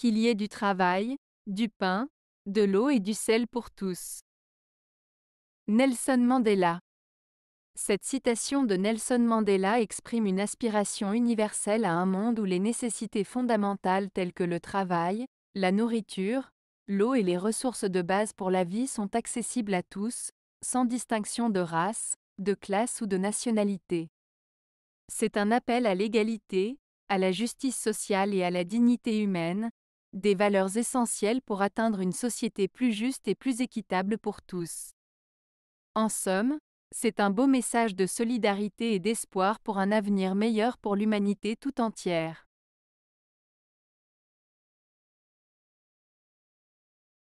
qu'il y ait du travail, du pain, de l'eau et du sel pour tous. Nelson Mandela Cette citation de Nelson Mandela exprime une aspiration universelle à un monde où les nécessités fondamentales telles que le travail, la nourriture, l'eau et les ressources de base pour la vie sont accessibles à tous, sans distinction de race, de classe ou de nationalité. C'est un appel à l'égalité, à la justice sociale et à la dignité humaine, des valeurs essentielles pour atteindre une société plus juste et plus équitable pour tous. En somme, c'est un beau message de solidarité et d'espoir pour un avenir meilleur pour l'humanité tout entière.